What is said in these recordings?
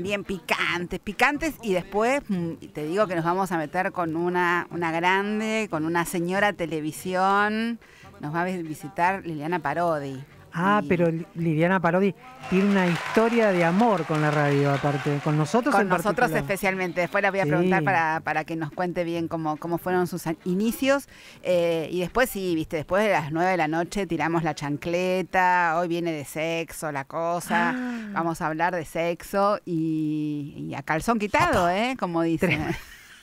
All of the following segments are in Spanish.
bien, picantes, picantes y después mm, te digo que nos vamos a meter con una, una grande, con una señora televisión, nos va a visitar Liliana Parodi. Ah, pero Liviana Parodi tiene una historia de amor con la radio, aparte, con nosotros. Con nosotros especialmente. Después la voy a preguntar para, que nos cuente bien cómo, cómo fueron sus inicios. Eh, y después sí, viste, después de las nueve de la noche tiramos la chancleta, hoy viene de sexo la cosa, ah. vamos a hablar de sexo y, a calzón quitado, ¿eh? Como dicen.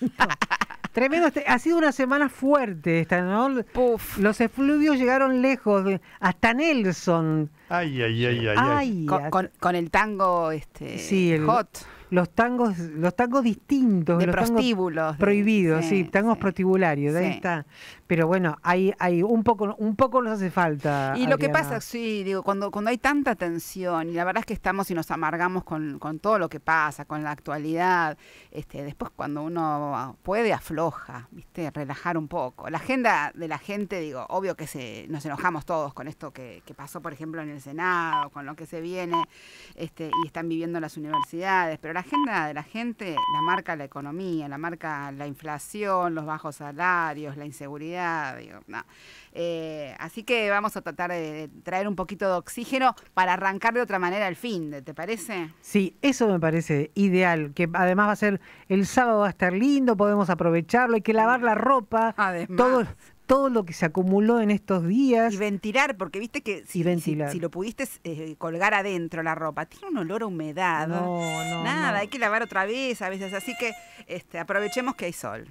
Tremendo, este, ha sido una semana fuerte esta, ¿no? Los efluvios llegaron lejos, eh, hasta Nelson. Ay, ay, ay, ay. ay. Con, el tango este, hot los tangos, los tangos distintos, de los tangos prohibidos, sí, tangos protibularios, ahí está. Pero bueno, hay, hay un poco, un poco nos hace falta. Y lo que pasa, sí, digo, cuando, cuando hay tanta tensión, y la verdad es que estamos y nos amargamos con, todo lo que pasa, con la actualidad, este, después cuando uno puede afloja, viste, relajar un poco. La agenda de la gente, digo, obvio que se, nos enojamos todos con esto que, que pasó, por ejemplo, en el Senado, con lo que se viene, este, y están viviendo las universidades, pero la agenda de la gente la marca la economía, la marca la inflación, los bajos salarios, la inseguridad. Digo, no. Eh, así que vamos a tratar de, traer un poquito de oxígeno para arrancar de otra manera el fin, ¿te parece? Sí, eso me parece ideal, que además va a ser el sábado va a estar lindo, podemos aprovecharlo, hay que lavar la ropa. todos todo lo que se acumuló en estos días. Y ventilar, porque viste que si, lo pudiste eh, colgar adentro la ropa, tiene un olor a humedad. No, no, Nada, hay que lavar otra vez a veces. Así que este, aprovechemos que hay sol.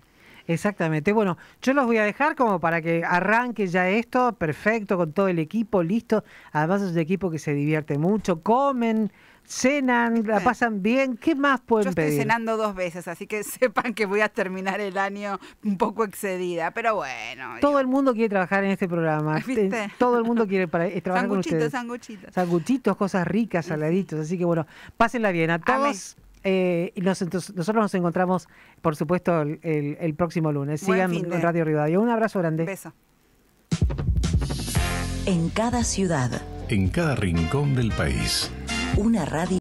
Exactamente. Bueno, yo los voy a dejar como para que arranque ya esto, perfecto, con todo el equipo, listo. Además es un equipo que se divierte mucho, comen, cenan, la pasan bien. ¿Qué más pueden Yo estoy cenando dos veces, así que sepan que voy a terminar el año un poco excedida, pero bueno. Todo el mundo quiere trabajar en este programa. ¿Viste? Eh, todo el mundo quiere eh, trabajar con ustedes. Sanguchitos, sanguchitos. Sanguchitos, cosas ricas, saladitos. Así que bueno, pásenla bien a todos. Eh, y nosotros nos encontramos, por supuesto, el, próximo lunes. Buen Sigan en Radio Rivadavia. Un abrazo grande. Beso. En cada ciudad. En cada rincón del país. Una radio.